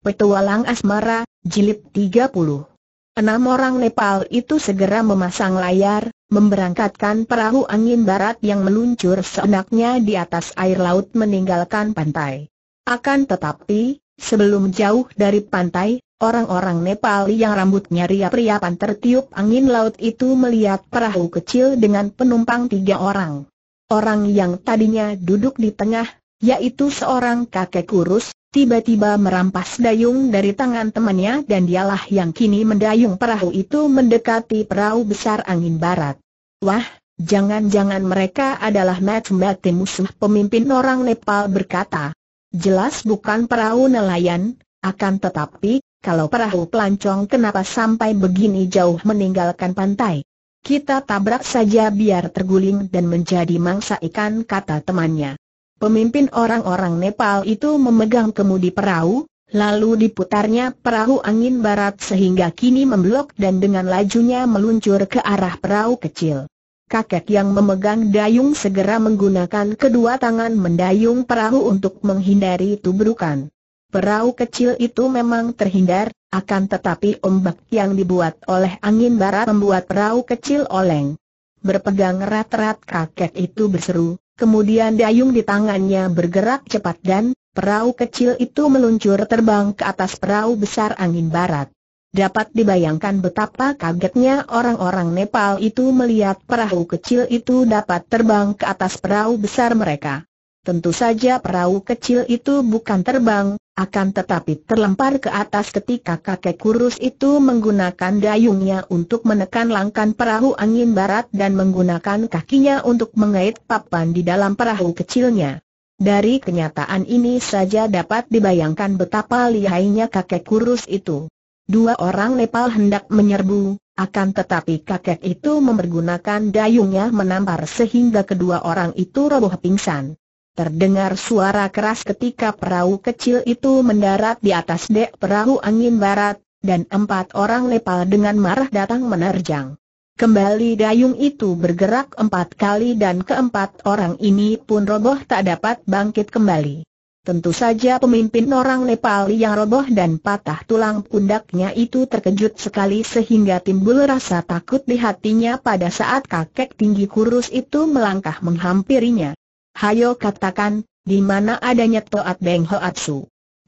Petualang Asmara, Jilid 30 Enam orang Nepal itu segera memasang layar, memberangkatkan perahu angin barat yang meluncur seenaknya di atas air laut meninggalkan pantai. Akan tetapi, sebelum jauh dari pantai, orang-orang Nepal yang rambutnya riap-riapan tertiup angin laut itu melihat perahu kecil dengan penumpang tiga orang. Orang yang tadinya duduk di tengah, yaitu seorang kakek kurus, tiba-tiba merampas dayung dari tangan temannya dan dialah yang kini mendayung perahu itu mendekati perahu besar angin barat. Wah, jangan-jangan mereka adalah mati-mati musuh pemimpin orang Nepal berkata. Jelas bukan perahu nelayan, akan tetapi, kalau perahu pelancong kenapa sampai begini jauh meninggalkan pantai? Kita tabrak saja biar terguling dan menjadi mangsa ikan kata temannya. Pemimpin orang-orang Nepal itu memegang kemudi perahu, lalu diputarnya perahu angin barat sehingga kini memblok dan dengan lajunya meluncur ke arah perahu kecil. Kakek yang memegang dayung segera menggunakan kedua tangan mendayung perahu untuk menghindari tubrukan. Perahu kecil itu memang terhindar, akan tetapi ombak yang dibuat oleh angin barat membuat perahu kecil oleng. Berpegang erat-erat kakek itu berseru, Kemudian dayung di tangannya bergerak cepat dan perahu kecil itu meluncur terbang ke atas perahu besar angin barat. Dapat dibayangkan betapa kagetnya orang-orang Nepal itu melihat perahu kecil itu dapat terbang ke atas perahu besar mereka. Tentu saja perahu kecil itu bukan terbang, akan tetapi terlempar ke atas ketika kakek kurus itu menggunakan dayungnya untuk menekan langkan perahu angin barat dan menggunakan kakinya untuk mengait papan di dalam perahu kecilnya. Dari kenyataan ini saja dapat dibayangkan betapa lihainya kakek kurus itu. Dua orang Nepal hendak menyerbu, akan tetapi kakek itu mempergunakan dayungnya menampar sehingga kedua orang itu roboh pingsan. Terdengar suara keras ketika perahu kecil itu mendarat di atas dek perahu angin barat, dan empat orang lepal dengan marah datang menerjang. Kembali dayung itu bergerak empat kali dan keempat orang ini pun roboh tak dapat bangkit kembali. Tentu saja pemimpin orang Nepal yang roboh dan patah tulang pundaknya itu terkejut sekali sehingga timbul rasa takut di hatinya pada saat kakek tinggi kurus itu melangkah menghampirinya. Hayo katakan, di mana adanya Toat Beng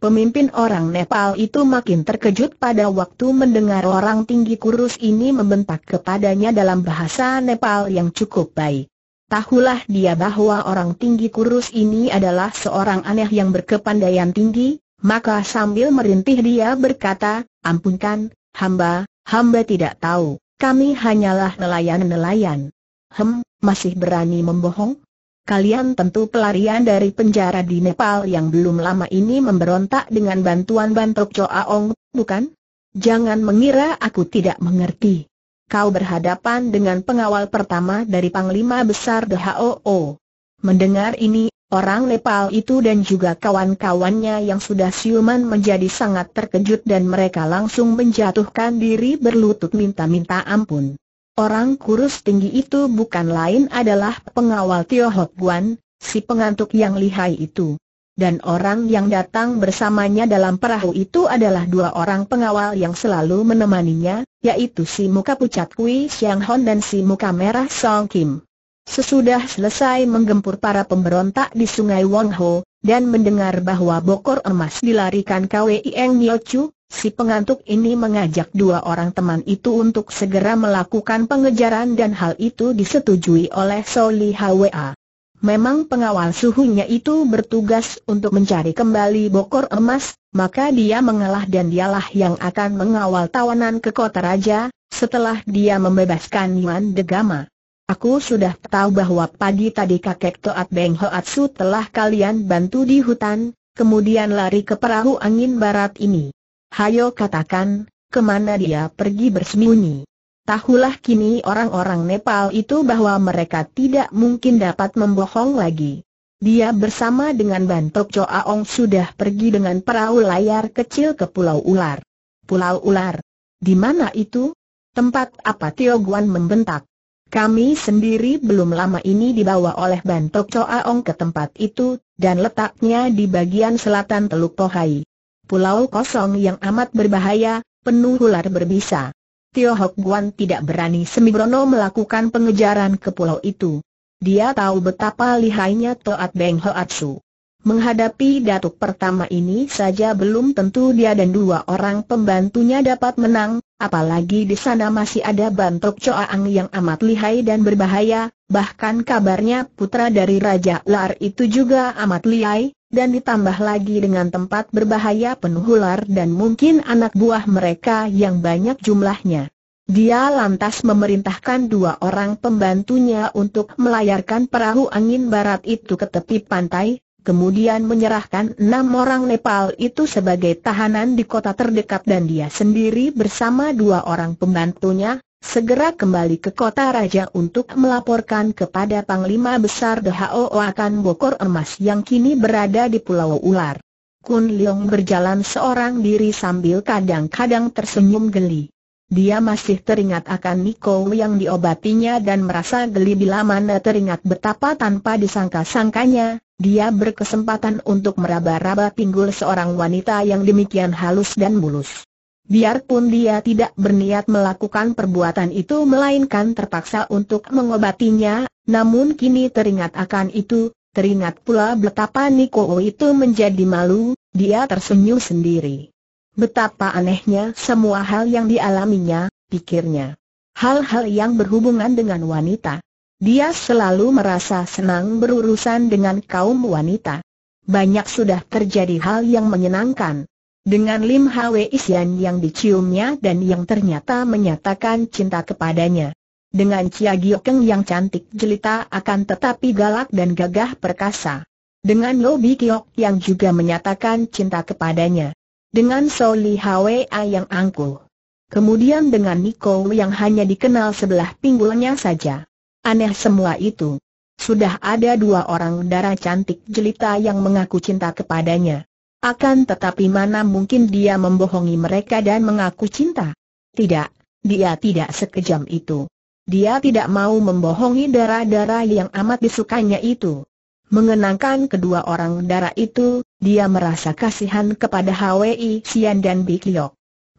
Pemimpin orang Nepal itu makin terkejut pada waktu mendengar orang tinggi kurus ini membentak kepadanya dalam bahasa Nepal yang cukup baik. Tahulah dia bahwa orang tinggi kurus ini adalah seorang aneh yang berkepandaian tinggi, maka sambil merintih dia berkata, ampunkan, hamba, hamba tidak tahu, kami hanyalah nelayan-nelayan. Hem, masih berani membohong? Kalian tentu pelarian dari penjara di Nepal yang belum lama ini memberontak dengan bantuan Bantok Choaong, bukan? Jangan mengira aku tidak mengerti. Kau berhadapan dengan pengawal pertama dari Panglima Besar The HOO. Mendengar ini, orang Nepal itu dan juga kawan-kawannya yang sudah siuman menjadi sangat terkejut dan mereka langsung menjatuhkan diri berlutut minta-minta ampun. Orang kurus tinggi itu bukan lain adalah pengawal Tio Hok Guan, si pengantuk yang lihai itu. Dan orang yang datang bersamanya dalam perahu itu adalah dua orang pengawal yang selalu menemaninya, yaitu si muka pucat Kui Siang Hon dan si muka merah Song Kim. Sesudah selesai menggempur para pemberontak di sungai Wong Ho, dan mendengar bahwa bokor emas dilarikan Kwei Eng Nyo Chu, Si pengantuk ini mengajak dua orang teman itu untuk segera melakukan pengejaran dan hal itu disetujui oleh Soli Hwa. Memang pengawal suhunya itu bertugas untuk mencari kembali bokor emas, maka dia mengalah dan dialah yang akan mengawal tawanan ke kota raja, setelah dia membebaskan Yuan Degama. Aku sudah tahu bahwa pagi tadi kakek Toat Beng Hoatsu telah kalian bantu di hutan, kemudian lari ke perahu angin barat ini. Hayo katakan, kemana dia pergi bersembunyi. Tahulah kini orang-orang Nepal itu bahwa mereka tidak mungkin dapat membohong lagi. Dia bersama dengan Bantok Coaong sudah pergi dengan perahu layar kecil ke Pulau Ular. Pulau Ular? Di mana itu? Tempat apa Tio Guan membentak? Kami sendiri belum lama ini dibawa oleh Bantok Coaong ke tempat itu, dan letaknya di bagian selatan Teluk Pohai pulau kosong yang amat berbahaya, penuh ular berbisa. Tio Hok Guan tidak berani sembrono melakukan pengejaran ke pulau itu. Dia tahu betapa lihainya Toat Beng Hoatsu. Menghadapi datuk pertama ini saja belum tentu dia dan dua orang pembantunya dapat menang, apalagi di sana masih ada bantok Coaang yang amat lihai dan berbahaya, bahkan kabarnya putra dari Raja Lar itu juga amat lihai, dan ditambah lagi dengan tempat berbahaya penuh ular dan mungkin anak buah mereka yang banyak jumlahnya. Dia lantas memerintahkan dua orang pembantunya untuk melayarkan perahu angin barat itu ke tepi pantai, kemudian menyerahkan enam orang Nepal itu sebagai tahanan di kota terdekat dan dia sendiri bersama dua orang pembantunya, segera kembali ke kota raja untuk melaporkan kepada Panglima Besar DHO akan bokor emas yang kini berada di Pulau Ular. Kun Leong berjalan seorang diri sambil kadang-kadang tersenyum geli. Dia masih teringat akan Niko yang diobatinya dan merasa geli bila mana teringat betapa tanpa disangka-sangkanya, dia berkesempatan untuk meraba-raba pinggul seorang wanita yang demikian halus dan mulus. Biarpun dia tidak berniat melakukan perbuatan itu melainkan terpaksa untuk mengobatinya, namun kini teringat akan itu, teringat pula betapa Niko itu menjadi malu, dia tersenyum sendiri. Betapa anehnya semua hal yang dialaminya, pikirnya. Hal-hal yang berhubungan dengan wanita. Dia selalu merasa senang berurusan dengan kaum wanita. Banyak sudah terjadi hal yang menyenangkan. Dengan Lim Hwe Isian yang diciumnya dan yang ternyata menyatakan cinta kepadanya. Dengan Cia Giokeng yang cantik jelita akan tetapi galak dan gagah perkasa. Dengan Lobi Kiok yang juga menyatakan cinta kepadanya. Dengan Soli A yang angkuh. Kemudian dengan Niko yang hanya dikenal sebelah pinggulnya saja. Aneh semua itu. Sudah ada dua orang darah cantik jelita yang mengaku cinta kepadanya. Akan tetapi mana mungkin dia membohongi mereka dan mengaku cinta? Tidak, dia tidak sekejam itu. Dia tidak mau membohongi darah-darah yang amat disukainya itu. Mengenangkan kedua orang darah itu, dia merasa kasihan kepada Hwi Sian dan Bik Liok.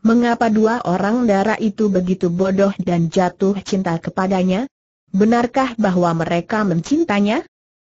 Mengapa dua orang darah itu begitu bodoh dan jatuh cinta kepadanya? Benarkah bahwa mereka mencintanya?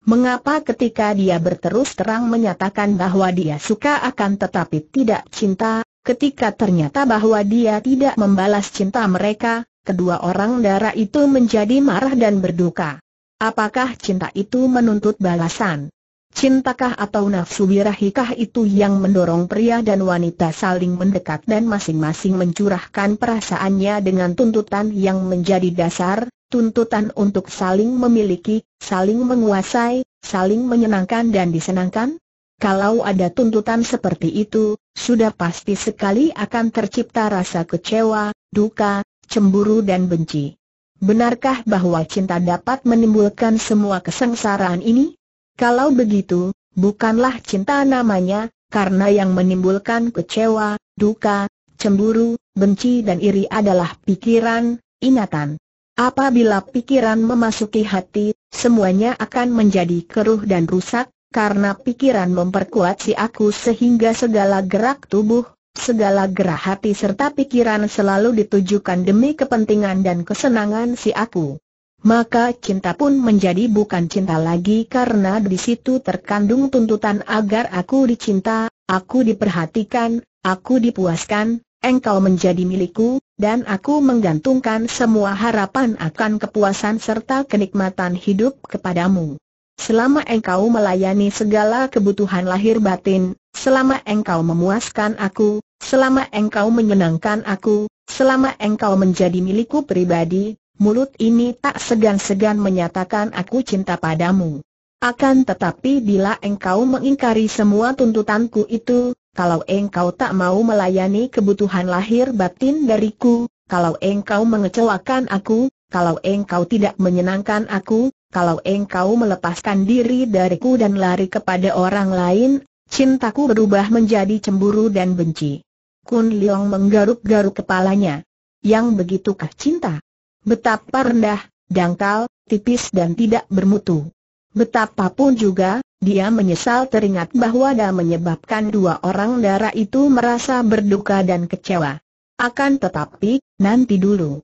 Mengapa ketika dia berterus terang menyatakan bahwa dia suka akan tetapi tidak cinta, ketika ternyata bahwa dia tidak membalas cinta mereka, kedua orang darah itu menjadi marah dan berduka. Apakah cinta itu menuntut balasan? Cintakah atau nafsu birahikah itu yang mendorong pria dan wanita saling mendekat dan masing-masing mencurahkan perasaannya dengan tuntutan yang menjadi dasar, tuntutan untuk saling memiliki, saling menguasai, saling menyenangkan dan disenangkan? Kalau ada tuntutan seperti itu, sudah pasti sekali akan tercipta rasa kecewa, duka, cemburu dan benci. Benarkah bahwa cinta dapat menimbulkan semua kesengsaraan ini? Kalau begitu, bukanlah cinta namanya, karena yang menimbulkan kecewa, duka, cemburu, benci dan iri adalah pikiran, ingatan. Apabila pikiran memasuki hati, semuanya akan menjadi keruh dan rusak, karena pikiran memperkuat si aku sehingga segala gerak tubuh, segala gerak hati serta pikiran selalu ditujukan demi kepentingan dan kesenangan si aku. Maka cinta pun menjadi bukan cinta lagi karena di situ terkandung tuntutan agar aku dicinta, aku diperhatikan, aku dipuaskan, engkau menjadi milikku, dan aku menggantungkan semua harapan akan kepuasan serta kenikmatan hidup kepadamu. Selama engkau melayani segala kebutuhan lahir batin, selama engkau memuaskan aku, selama engkau menyenangkan aku, selama engkau menjadi milikku pribadi, mulut ini tak segan-segan menyatakan aku cinta padamu. Akan tetapi bila engkau mengingkari semua tuntutanku itu, kalau engkau tak mau melayani kebutuhan lahir batin dariku, kalau engkau mengecewakan aku, kalau engkau tidak menyenangkan aku, kalau engkau melepaskan diri dariku dan lari kepada orang lain, cintaku berubah menjadi cemburu dan benci. Kun Liong menggaruk-garuk kepalanya. Yang begitukah cinta? Betapa rendah, dangkal, tipis dan tidak bermutu. Betapapun juga, dia menyesal teringat bahwa dia menyebabkan dua orang darah itu merasa berduka dan kecewa. Akan tetapi, nanti dulu.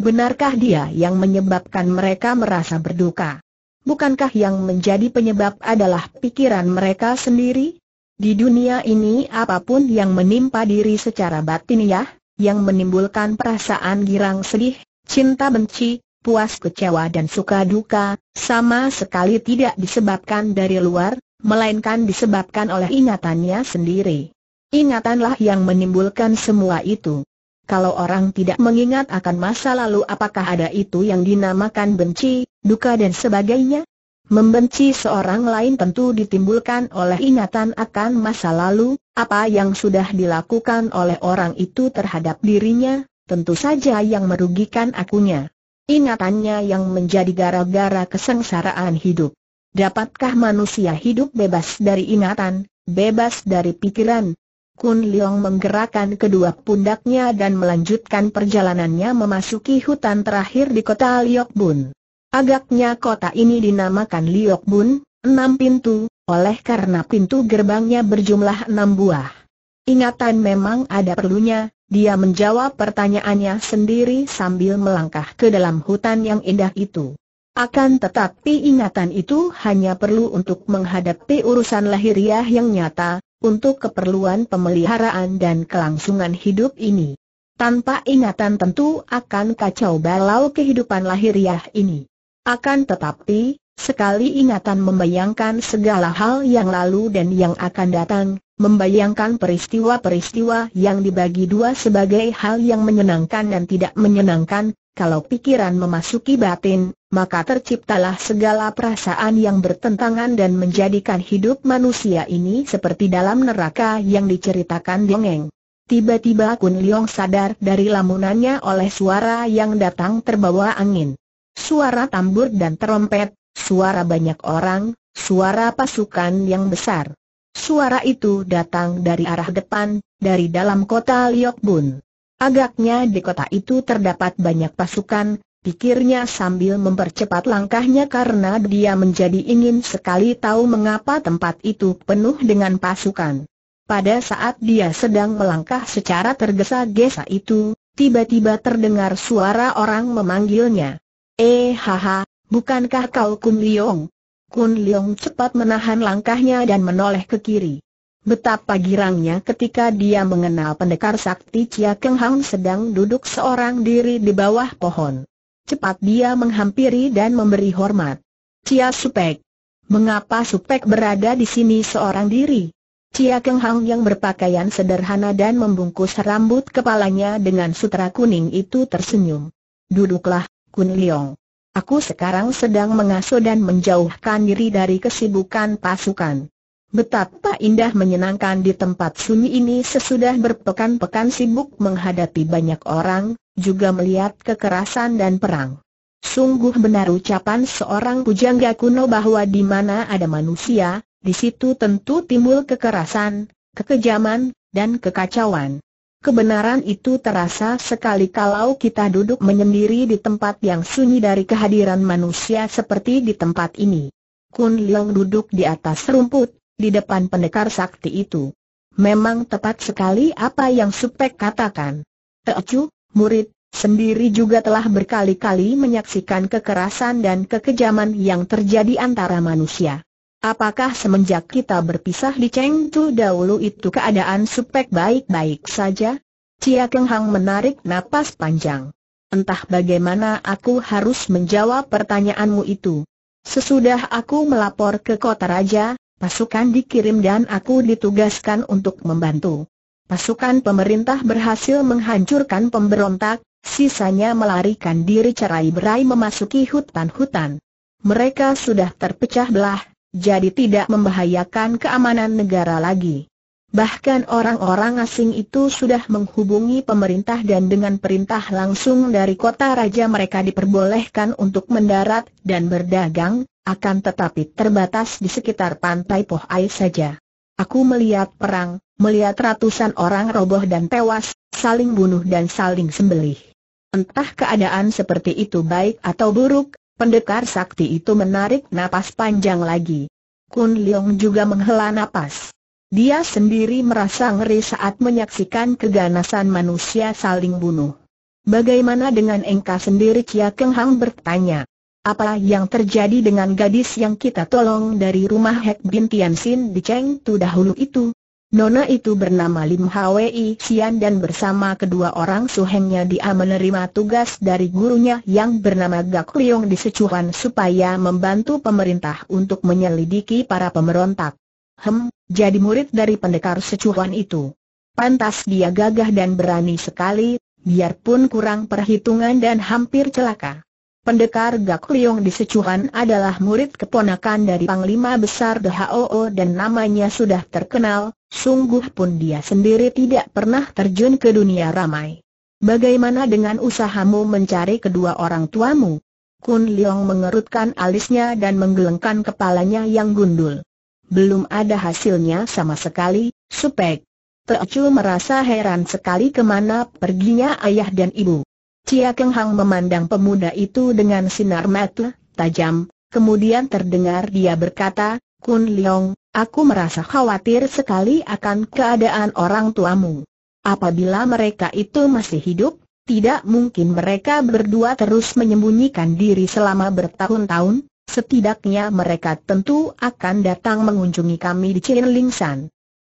Benarkah dia yang menyebabkan mereka merasa berduka? Bukankah yang menjadi penyebab adalah pikiran mereka sendiri? Di dunia ini apapun yang menimpa diri secara batiniah, ya, yang menimbulkan perasaan girang sedih, cinta benci, puas kecewa dan suka duka, sama sekali tidak disebabkan dari luar, melainkan disebabkan oleh ingatannya sendiri. Ingatanlah yang menimbulkan semua itu. Kalau orang tidak mengingat akan masa lalu apakah ada itu yang dinamakan benci, duka dan sebagainya? Membenci seorang lain tentu ditimbulkan oleh ingatan akan masa lalu, apa yang sudah dilakukan oleh orang itu terhadap dirinya, tentu saja yang merugikan akunya ingatannya yang menjadi gara-gara kesengsaraan hidup. Dapatkah manusia hidup bebas dari ingatan, bebas dari pikiran? Kun Leong menggerakkan kedua pundaknya dan melanjutkan perjalanannya memasuki hutan terakhir di kota Liokbun. Agaknya kota ini dinamakan Liokbun, enam pintu, oleh karena pintu gerbangnya berjumlah enam buah. Ingatan memang ada perlunya, dia menjawab pertanyaannya sendiri sambil melangkah ke dalam hutan yang indah itu. Akan tetapi ingatan itu hanya perlu untuk menghadapi urusan lahiriah yang nyata, untuk keperluan pemeliharaan dan kelangsungan hidup ini. Tanpa ingatan tentu akan kacau balau kehidupan lahiriah ini. Akan tetapi, sekali ingatan membayangkan segala hal yang lalu dan yang akan datang, membayangkan peristiwa-peristiwa yang dibagi dua sebagai hal yang menyenangkan dan tidak menyenangkan, kalau pikiran memasuki batin, maka terciptalah segala perasaan yang bertentangan dan menjadikan hidup manusia ini seperti dalam neraka yang diceritakan dongeng. Tiba-tiba Kun Leong sadar dari lamunannya oleh suara yang datang terbawa angin. Suara tambur dan terompet, suara banyak orang, suara pasukan yang besar. Suara itu datang dari arah depan, dari dalam kota Bun. Agaknya di kota itu terdapat banyak pasukan, pikirnya sambil mempercepat langkahnya karena dia menjadi ingin sekali tahu mengapa tempat itu penuh dengan pasukan. Pada saat dia sedang melangkah secara tergesa-gesa itu, tiba-tiba terdengar suara orang memanggilnya. Eh haha, bukankah kau Kun Liong? Kun Leong cepat menahan langkahnya dan menoleh ke kiri. Betapa girangnya ketika dia mengenal pendekar sakti Chia Keng Hang sedang duduk seorang diri di bawah pohon. Cepat dia menghampiri dan memberi hormat. Chia Supek. Mengapa Supek berada di sini seorang diri? Chia Keng Hang yang berpakaian sederhana dan membungkus rambut kepalanya dengan sutra kuning itu tersenyum. Duduklah, Kun Leong. Aku sekarang sedang mengasuh dan menjauhkan diri dari kesibukan pasukan. Betapa indah menyenangkan di tempat sunyi ini sesudah berpekan-pekan sibuk menghadapi banyak orang, juga melihat kekerasan dan perang. Sungguh benar ucapan seorang pujangga kuno bahwa di mana ada manusia, di situ tentu timbul kekerasan, kekejaman, dan kekacauan. Kebenaran itu terasa sekali kalau kita duduk menyendiri di tempat yang sunyi dari kehadiran manusia seperti di tempat ini. Kun Leong duduk di atas rumput, di depan pendekar sakti itu. Memang tepat sekali apa yang Supek katakan. Teocu, murid, sendiri juga telah berkali-kali menyaksikan kekerasan dan kekejaman yang terjadi antara manusia. Apakah semenjak kita berpisah di Chengdu dahulu itu keadaan supek baik-baik saja? Cia Keng Hang menarik napas panjang. Entah bagaimana aku harus menjawab pertanyaanmu itu. Sesudah aku melapor ke kota raja, pasukan dikirim dan aku ditugaskan untuk membantu. Pasukan pemerintah berhasil menghancurkan pemberontak, sisanya melarikan diri cerai-berai memasuki hutan-hutan. Mereka sudah terpecah belah, jadi tidak membahayakan keamanan negara lagi. Bahkan orang-orang asing itu sudah menghubungi pemerintah dan dengan perintah langsung dari kota raja mereka diperbolehkan untuk mendarat dan berdagang, akan tetapi terbatas di sekitar pantai Pohai saja. Aku melihat perang, melihat ratusan orang roboh dan tewas, saling bunuh dan saling sembelih. Entah keadaan seperti itu baik atau buruk, Pendekar sakti itu menarik napas panjang lagi. Kun Leong juga menghela napas. Dia sendiri merasa ngeri saat menyaksikan keganasan manusia saling bunuh. Bagaimana dengan engkau sendiri Chia Keng Hang bertanya. Apa yang terjadi dengan gadis yang kita tolong dari rumah Hek Bin Tianxin di Cheng Tu dahulu itu? Nona itu bernama Lim Hwi Xian dan bersama kedua orang suhengnya dia menerima tugas dari gurunya yang bernama Gak Liung di Sichuan supaya membantu pemerintah untuk menyelidiki para pemberontak. Hem, jadi murid dari pendekar Sichuan itu. Pantas dia gagah dan berani sekali, biarpun kurang perhitungan dan hampir celaka. Pendekar Gak Liung di Sichuan adalah murid keponakan dari Panglima Besar Hoo dan namanya sudah terkenal, sungguh pun dia sendiri tidak pernah terjun ke dunia ramai. Bagaimana dengan usahamu mencari kedua orang tuamu? Kun Leong mengerutkan alisnya dan menggelengkan kepalanya yang gundul. Belum ada hasilnya sama sekali, supek. Teocu merasa heran sekali kemana perginya ayah dan ibu. Cia Keng Hang memandang pemuda itu dengan sinar mata tajam, kemudian terdengar dia berkata, Kun Leong, Aku merasa khawatir sekali akan keadaan orang tuamu. Apabila mereka itu masih hidup, tidak mungkin mereka berdua terus menyembunyikan diri selama bertahun-tahun, setidaknya mereka tentu akan datang mengunjungi kami di Cilincing San.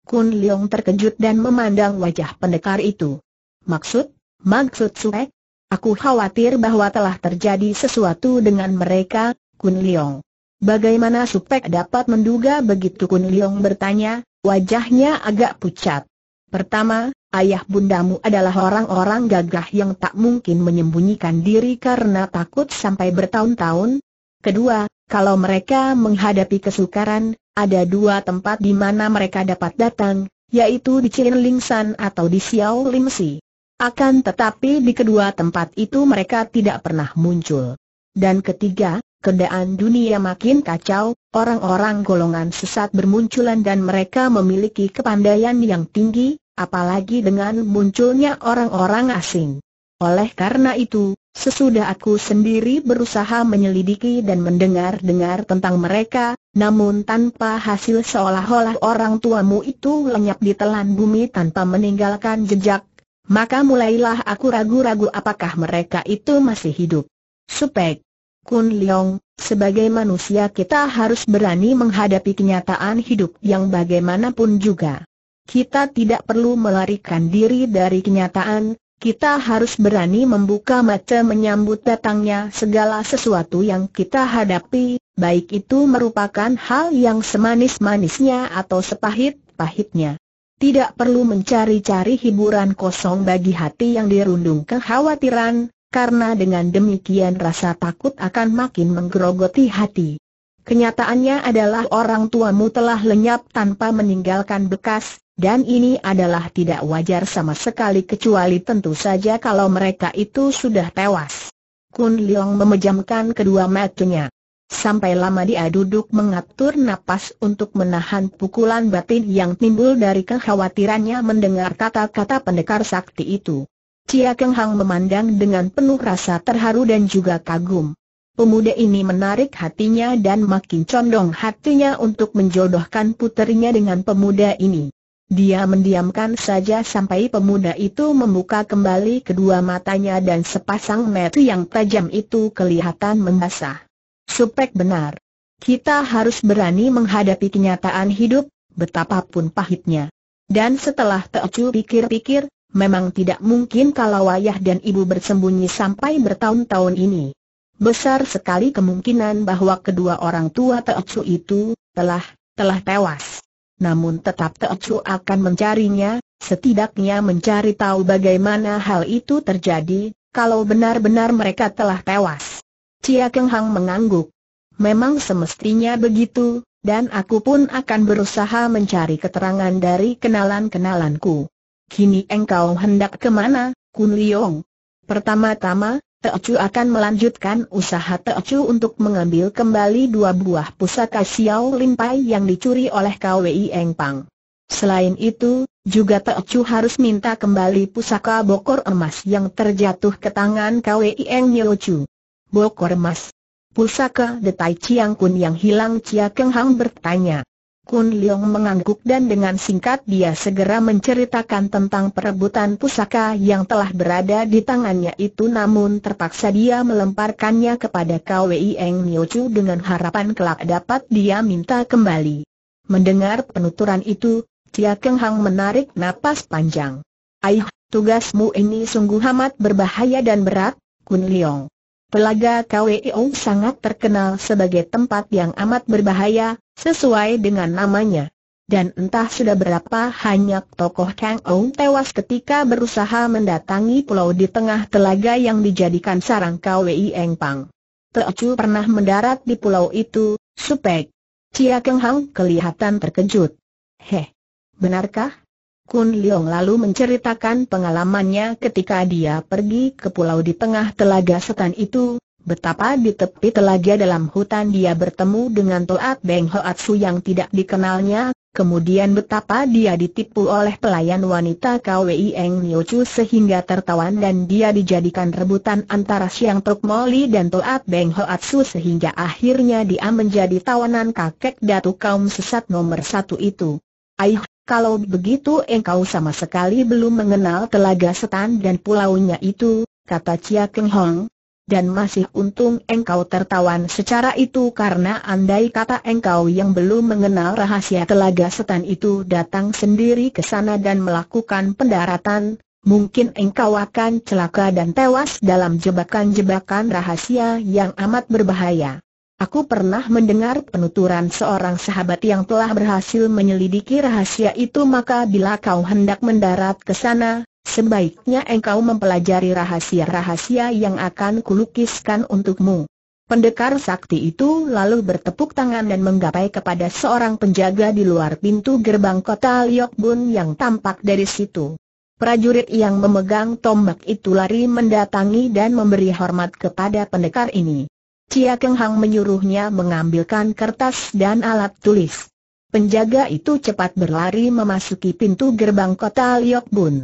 Kun Leong terkejut dan memandang wajah pendekar itu. Maksud? Maksud Suek? Aku khawatir bahwa telah terjadi sesuatu dengan mereka, Kun Leong. Bagaimana Supek dapat menduga begitu Kun Liong bertanya, wajahnya agak pucat. Pertama, ayah bundamu adalah orang-orang gagah yang tak mungkin menyembunyikan diri karena takut sampai bertahun-tahun. Kedua, kalau mereka menghadapi kesukaran, ada dua tempat di mana mereka dapat datang, yaitu di Chin Lingsan atau di Xiao Limsi. Akan tetapi di kedua tempat itu mereka tidak pernah muncul. Dan ketiga, keadaan dunia makin kacau, orang-orang golongan sesat bermunculan dan mereka memiliki kepandaian yang tinggi, apalagi dengan munculnya orang-orang asing. Oleh karena itu, sesudah aku sendiri berusaha menyelidiki dan mendengar-dengar tentang mereka, namun tanpa hasil seolah-olah orang tuamu itu lenyap di telan bumi tanpa meninggalkan jejak, maka mulailah aku ragu-ragu apakah mereka itu masih hidup. Supek Kun Leong, sebagai manusia kita harus berani menghadapi kenyataan hidup yang bagaimanapun juga. Kita tidak perlu melarikan diri dari kenyataan, kita harus berani membuka mata menyambut datangnya segala sesuatu yang kita hadapi, baik itu merupakan hal yang semanis-manisnya atau sepahit-pahitnya. Tidak perlu mencari-cari hiburan kosong bagi hati yang dirundung kekhawatiran, karena dengan demikian rasa takut akan makin menggerogoti hati. Kenyataannya adalah orang tuamu telah lenyap tanpa meninggalkan bekas, dan ini adalah tidak wajar sama sekali kecuali tentu saja kalau mereka itu sudah tewas. Kun Leong memejamkan kedua matanya. Sampai lama dia duduk mengatur napas untuk menahan pukulan batin yang timbul dari kekhawatirannya mendengar kata-kata pendekar sakti itu. Cia Keng Hang memandang dengan penuh rasa terharu dan juga kagum. Pemuda ini menarik hatinya dan makin condong hatinya untuk menjodohkan puterinya dengan pemuda ini. Dia mendiamkan saja sampai pemuda itu membuka kembali kedua matanya dan sepasang mata yang tajam itu kelihatan membasah. Supek benar. Kita harus berani menghadapi kenyataan hidup, betapapun pahitnya. Dan setelah Teocu pikir-pikir, memang tidak mungkin kalau ayah dan ibu bersembunyi sampai bertahun-tahun ini. Besar sekali kemungkinan bahwa kedua orang tua Teocu itu telah, telah tewas. Namun tetap Teocu akan mencarinya, setidaknya mencari tahu bagaimana hal itu terjadi, kalau benar-benar mereka telah tewas. Cia Keng Hang mengangguk. Memang semestinya begitu, dan aku pun akan berusaha mencari keterangan dari kenalan-kenalanku. Kini engkau hendak kemana, Kun Liong? Pertama-tama, Teocu akan melanjutkan usaha Teocu untuk mengambil kembali dua buah pusaka Xiao Limpai yang dicuri oleh KWI Eng Pang. Selain itu, juga Teocu harus minta kembali pusaka bokor emas yang terjatuh ke tangan KWI Eng Chu. Bokor emas. Pusaka Detai Ciang Kun yang hilang Cia Keng Hang bertanya. Kun Leong mengangguk dan dengan singkat dia segera menceritakan tentang perebutan pusaka yang telah berada di tangannya itu namun terpaksa dia melemparkannya kepada Kwei Eng Chu dengan harapan kelak dapat dia minta kembali. Mendengar penuturan itu, Chia Keng Hang menarik napas panjang. Aih, tugasmu ini sungguh amat berbahaya dan berat, Kun Leong. Pelaga Kweo sangat terkenal sebagai tempat yang amat berbahaya, sesuai dengan namanya. Dan entah sudah berapa banyak tokoh Kang Ong tewas ketika berusaha mendatangi pulau di tengah telaga yang dijadikan sarang Kwei Eng Pang. Teocu pernah mendarat di pulau itu, Supek. Cia Keng Hang kelihatan terkejut. Heh, benarkah? Kun Leong lalu menceritakan pengalamannya ketika dia pergi ke pulau di tengah telaga setan itu, betapa di tepi telaga dalam hutan dia bertemu dengan Toat Beng Hoatsu yang tidak dikenalnya, kemudian betapa dia ditipu oleh pelayan wanita KWI Eng Niochu sehingga tertawan dan dia dijadikan rebutan antara Siang Truk Moli dan Toat Beng Hoatsu sehingga akhirnya dia menjadi tawanan kakek datu kaum sesat nomor satu itu. Aih, kalau begitu engkau sama sekali belum mengenal telaga setan dan pulaunya itu, kata Chia Keng Hong. Dan masih untung engkau tertawan secara itu karena andai kata engkau yang belum mengenal rahasia telaga setan itu datang sendiri ke sana dan melakukan pendaratan, mungkin engkau akan celaka dan tewas dalam jebakan-jebakan rahasia yang amat berbahaya. Aku pernah mendengar penuturan seorang sahabat yang telah berhasil menyelidiki rahasia itu maka bila kau hendak mendarat ke sana, sebaiknya engkau mempelajari rahasia-rahasia yang akan kulukiskan untukmu. Pendekar sakti itu lalu bertepuk tangan dan menggapai kepada seorang penjaga di luar pintu gerbang kota Liokbun yang tampak dari situ. Prajurit yang memegang tombak itu lari mendatangi dan memberi hormat kepada pendekar ini. Cia Keng Hang menyuruhnya mengambilkan kertas dan alat tulis. Penjaga itu cepat berlari memasuki pintu gerbang kota Liok Bun.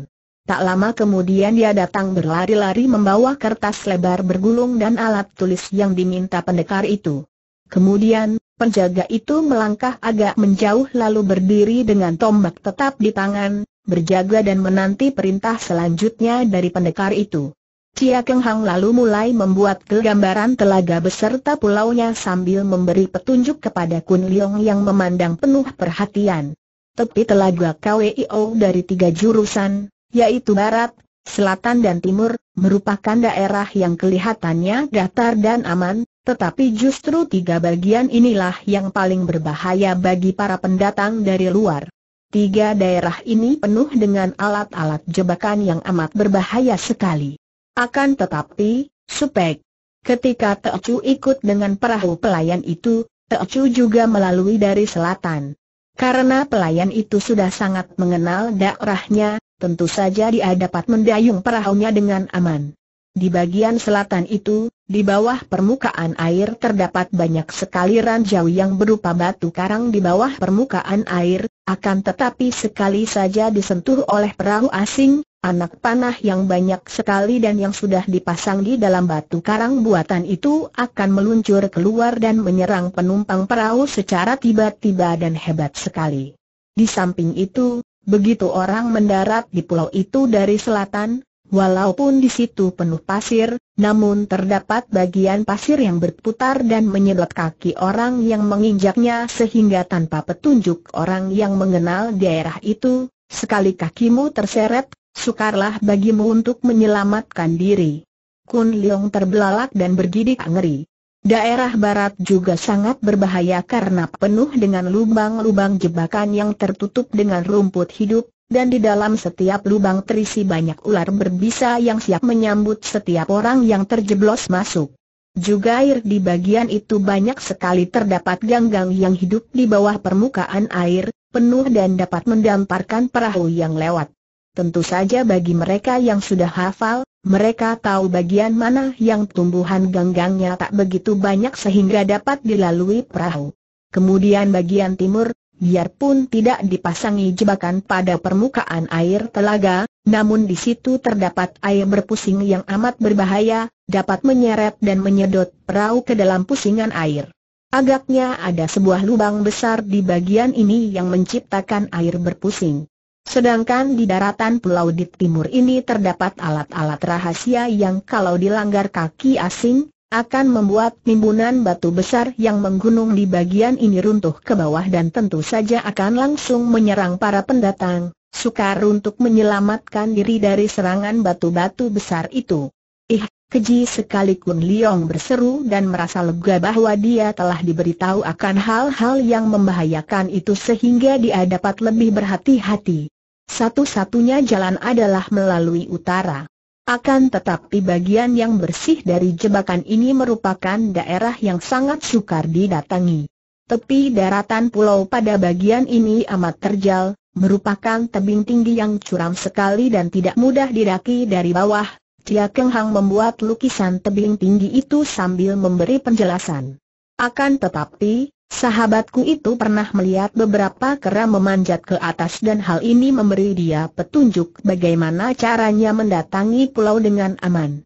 Tak lama kemudian dia datang berlari-lari membawa kertas lebar bergulung dan alat tulis yang diminta pendekar itu. Kemudian, penjaga itu melangkah agak menjauh lalu berdiri dengan tombak tetap di tangan, berjaga dan menanti perintah selanjutnya dari pendekar itu. Cia Keng Hang lalu mulai membuat gambaran telaga beserta pulaunya sambil memberi petunjuk kepada Kun Leong yang memandang penuh perhatian. Tepi telaga KWIO dari tiga jurusan, yaitu barat, selatan dan timur, merupakan daerah yang kelihatannya datar dan aman, tetapi justru tiga bagian inilah yang paling berbahaya bagi para pendatang dari luar. Tiga daerah ini penuh dengan alat-alat jebakan yang amat berbahaya sekali. Akan tetapi, Supek, ketika Teocu ikut dengan perahu pelayan itu, Teocu juga melalui dari selatan. Karena pelayan itu sudah sangat mengenal daerahnya, tentu saja dia dapat mendayung perahunya dengan aman. Di bagian selatan itu, di bawah permukaan air terdapat banyak sekali ranjau yang berupa batu karang di bawah permukaan air, akan tetapi sekali saja disentuh oleh perahu asing, Anak panah yang banyak sekali dan yang sudah dipasang di dalam batu karang buatan itu akan meluncur keluar dan menyerang penumpang perahu secara tiba-tiba dan hebat sekali. Di samping itu, begitu orang mendarat di pulau itu dari selatan, Walaupun di situ penuh pasir, namun terdapat bagian pasir yang berputar dan menyedot kaki orang yang menginjaknya sehingga tanpa petunjuk orang yang mengenal daerah itu, sekali kakimu terseret, Sukarlah bagimu untuk menyelamatkan diri. Kun Leong terbelalak dan bergidik ngeri. Daerah barat juga sangat berbahaya karena penuh dengan lubang-lubang jebakan yang tertutup dengan rumput hidup, dan di dalam setiap lubang terisi banyak ular berbisa yang siap menyambut setiap orang yang terjeblos masuk. Juga air di bagian itu banyak sekali terdapat ganggang yang hidup di bawah permukaan air, penuh dan dapat mendamparkan perahu yang lewat. Tentu saja bagi mereka yang sudah hafal, mereka tahu bagian mana yang tumbuhan ganggangnya tak begitu banyak sehingga dapat dilalui perahu. Kemudian bagian timur, biarpun tidak dipasangi jebakan pada permukaan air telaga, namun di situ terdapat air berpusing yang amat berbahaya, dapat menyeret dan menyedot perahu ke dalam pusingan air. Agaknya ada sebuah lubang besar di bagian ini yang menciptakan air berpusing. Sedangkan di daratan pulau di timur ini terdapat alat-alat rahasia yang kalau dilanggar kaki asing, akan membuat timbunan batu besar yang menggunung di bagian ini runtuh ke bawah dan tentu saja akan langsung menyerang para pendatang, sukar untuk menyelamatkan diri dari serangan batu-batu besar itu. Ih, Keji sekali Kun Liong berseru dan merasa lega bahwa dia telah diberitahu akan hal-hal yang membahayakan itu sehingga dia dapat lebih berhati-hati. Satu-satunya jalan adalah melalui utara. Akan tetapi bagian yang bersih dari jebakan ini merupakan daerah yang sangat sukar didatangi. Tepi daratan pulau pada bagian ini amat terjal, merupakan tebing tinggi yang curam sekali dan tidak mudah didaki dari bawah, Cia Keng Hang membuat lukisan tebing tinggi itu sambil memberi penjelasan. Akan tetapi, sahabatku itu pernah melihat beberapa kera memanjat ke atas dan hal ini memberi dia petunjuk bagaimana caranya mendatangi pulau dengan aman.